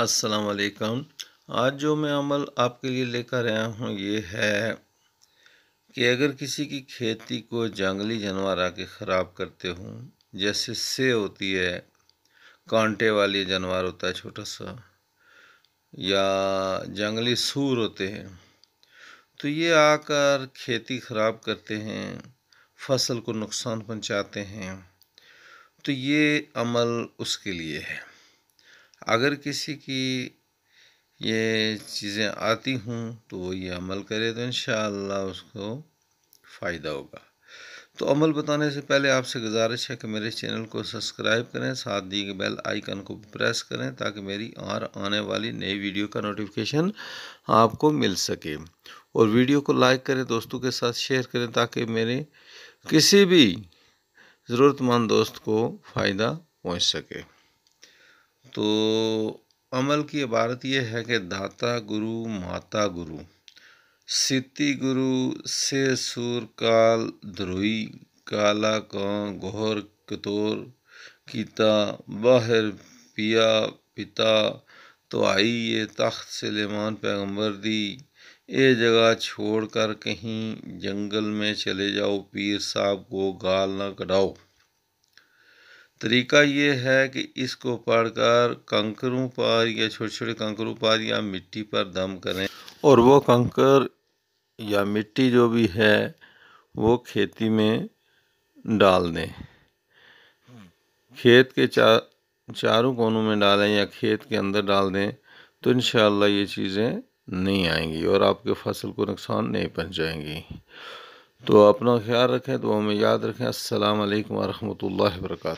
अस्सलाम वालेकुम आज जो मैं अमल आपके लिए लेकर आया हूँ ये है कि अगर किसी की खेती को जंगली जानवर आके ख़राब करते हों जैसे से होती है कांटे वाली जानवर होता है छोटा सा या जंगली सूर होते हैं तो ये आकर खेती ख़राब करते हैं फसल को नुकसान पहुँचाते हैं तो ये अमल उसके लिए है अगर किसी की ये चीज़ें आती हों तो वो ये अमल करे तो इन उसको फ़ायदा होगा तो अमल बताने से पहले आपसे गुजारिश है कि मेरे चैनल को सब्सक्राइब करें साथ दिए गए बेल आइकन को प्रेस करें ताकि मेरी और आने वाली नई वीडियो का नोटिफिकेशन आपको मिल सके और वीडियो को लाइक करें दोस्तों के साथ शेयर करें ताकि मेरे किसी भी ज़रूरतमंद दोस्त को फ़ायदा पहुँच सके तो अमल की इबारत यह है कि दाता गुरु माता गुरु सिति गुरु से सुर काल ध्रुई काला कौ गोहर कतोर कीता बाहर पिया पिता तो आई ये तख्त सलेमान पैगंबर दी ये जगह छोड़ कर कहीं जंगल में चले जाओ पीर साहब को गाल ना कटाओ तरीका ये है कि इसको पढ़कर कंकरों पर या छोटे छोटे कंकरों पर या मिट्टी पर दम करें और वो कंकर या मिट्टी जो भी है वो खेती में डाल दें खेत के चा चारों कोनों में डालें या खेत के अंदर डाल दें तो इन ये चीज़ें नहीं आएंगी और आपके फसल को नुकसान नहीं पहुँचाएंगी तो अपना ख्याल रखें तो हमें याद रखें अल्लाम वरहमल वर्का